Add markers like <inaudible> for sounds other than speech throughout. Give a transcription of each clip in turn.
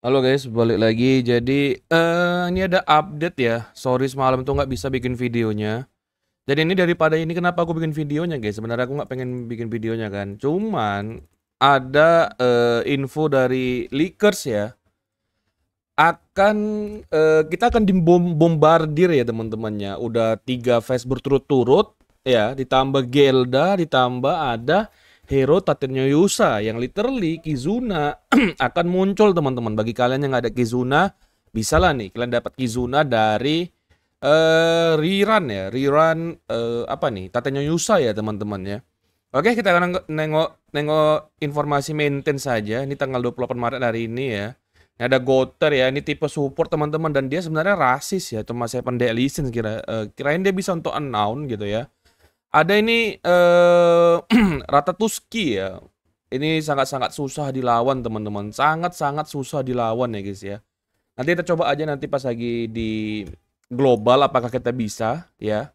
Halo guys, balik lagi. Jadi uh, ini ada update ya. Sorry semalam tuh nggak bisa bikin videonya. Jadi ini daripada ini kenapa aku bikin videonya guys? Sebenarnya aku nggak pengen bikin videonya kan. Cuman ada uh, info dari leakers ya. Akan uh, kita akan dibombardir ya teman-temannya. Udah tiga face berturut-turut ya. Ditambah Gelda, ditambah ada hero Tatenya Yusa yang literally Kizuna <clears throat> akan muncul teman-teman. Bagi kalian yang ada Kizuna, bisa lah nih kalian dapat Kizuna dari uh, eh, rerun ya, rerun uh, eh, apa nih? Tatenya Yusa ya teman-teman ya. Oke, kita akan nengok nengok informasi maintain saja. Ini tanggal 28 Maret hari ini ya. Ini ada Goter ya, ini tipe support teman-teman dan dia sebenarnya rasis ya, cuma saya pendek license kira uh, kirain dia bisa untuk unknown gitu ya. Ada ini eh <clears throat> Ratatuski ya. Ini sangat-sangat susah dilawan teman-teman. Sangat-sangat susah dilawan ya guys ya. Nanti kita coba aja nanti pas lagi di global apakah kita bisa ya.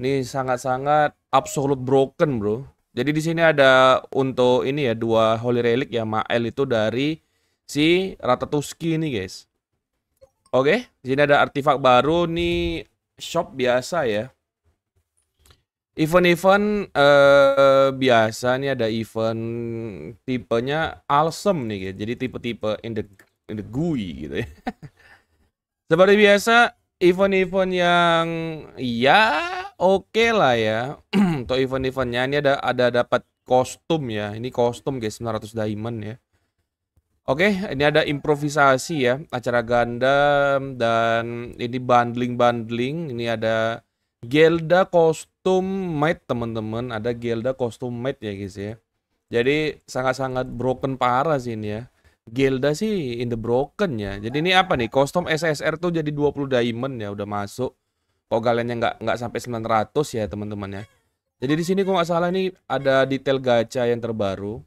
Ini sangat-sangat absolut broken bro. Jadi di sini ada untuk ini ya dua holy relic ya Mael itu dari si Rata Ratatuski ini guys. Oke, di sini ada artefak baru nih shop biasa ya. Event-event uh, biasa nih ada event tipenya awesome nih gitu. Jadi tipe-tipe in the, in the GUI gitu ya. <laughs> Seperti biasa event-event yang ya oke okay lah ya. <clears throat> Untuk event-eventnya ini ada ada dapat kostum ya. Ini kostum guys 900 diamond ya. Oke, okay, ini ada improvisasi ya, acara ganda dan ini bundling-bundling. Ini ada Gelda kostum mate teman-teman, ada Gelda kostum mate ya guys ya. Jadi sangat-sangat broken parah sih ini ya. Gelda sih in the broken ya. Jadi ini apa nih? Kostum SSR tuh jadi 20 diamond ya udah masuk. Kok yang nggak nggak sampai 900 ya teman-teman ya. Jadi di sini kok nggak salah ini ada detail gacha yang terbaru.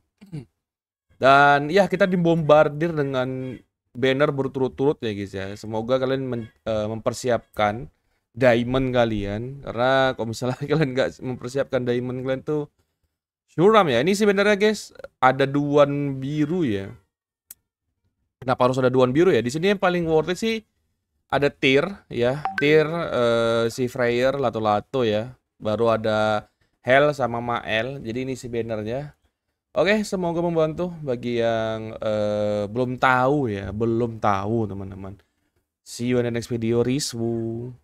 Dan ya kita dibombardir dengan banner berturut-turut ya guys ya. Semoga kalian men, eh, mempersiapkan diamond kalian karena kalau misalnya <laughs> kalian nggak mempersiapkan diamond kalian tuh suram ya ini sebenarnya guys ada duan biru ya kenapa harus ada duan biru ya di sini yang paling worth it sih ada tier ya tier uh, eh, si Freyer lato lato ya baru ada Hell sama Mael jadi ini sebenarnya oke semoga membantu bagi yang uh, belum tahu ya belum tahu teman-teman see you in the next video Rizwu